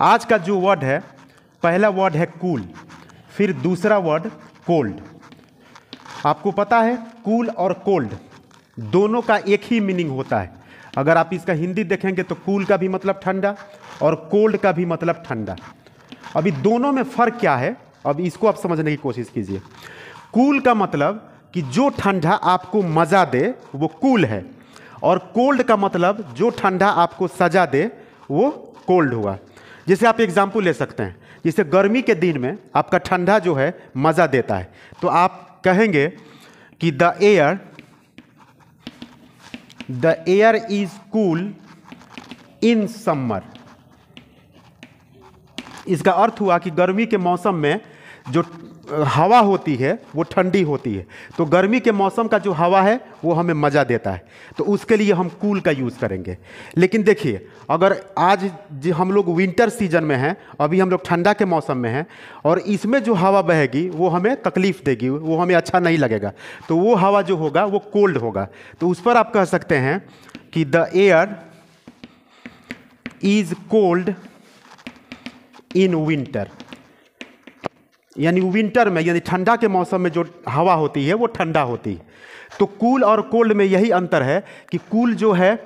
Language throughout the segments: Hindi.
आज का जो वर्ड है पहला वर्ड है कूल फिर दूसरा वर्ड कोल्ड आपको पता है कूल और कोल्ड दोनों का एक ही मीनिंग होता है अगर आप इसका हिंदी देखेंगे तो कूल का भी मतलब ठंडा और कोल्ड का भी मतलब ठंडा अभी दोनों में फ़र्क क्या है अब इसको आप समझने की कोशिश कीजिए कूल का मतलब कि जो ठंडा आपको मज़ा दे वो कूल है और कोल्ड का मतलब जो ठंडा आपको सजा दे वो कोल्ड हुआ जिसे आप एग्जाम्पल ले सकते हैं जिसे गर्मी के दिन में आपका ठंडा जो है मज़ा देता है तो आप कहेंगे कि the air the air is cool in summer इसका अर्थ हुआ कि गर्मी के मौसम में जो हवा होती है वो ठंडी होती है तो गर्मी के मौसम का जो हवा है वो हमें मज़ा देता है तो उसके लिए हम कूल का यूज़ करेंगे लेकिन देखिए अगर आज जो हम लोग विंटर सीजन में हैं अभी हम लोग ठंडा के मौसम में हैं और इसमें जो हवा बहेगी वो हमें तकलीफ़ देगी वो हमें अच्छा नहीं लगेगा तो वो हवा जो होगा वो कोल्ड होगा तो उस पर आप कह सकते हैं कि the air is cold in winter यानी विंटर में यानी ठंडा के मौसम में जो हवा होती है वो ठंडा होती है तो कूल और कोल्ड में यही अंतर है कि कूल जो है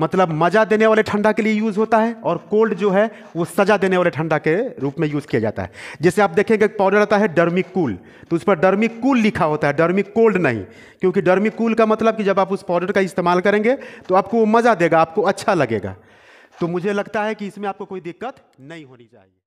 मतलब मज़ा देने वाले ठंडा के लिए यूज़ होता है और कोल्ड जो है वो सज़ा देने वाले ठंडा के रूप में यूज़ किया जाता है जैसे आप देखेंगे पाउडर आता है डर्मिक कूल तो उस पर डर्मिक कूल लिखा होता है डर्मिक कोल्ड नहीं क्योंकि डर्मिक कूल का मतलब कि जब आप उस पाउडर का इस्तेमाल करेंगे तो आपको वो मज़ा देगा आपको अच्छा लगेगा तो मुझे लगता है कि इसमें आपको कोई दिक्कत नहीं होनी चाहिए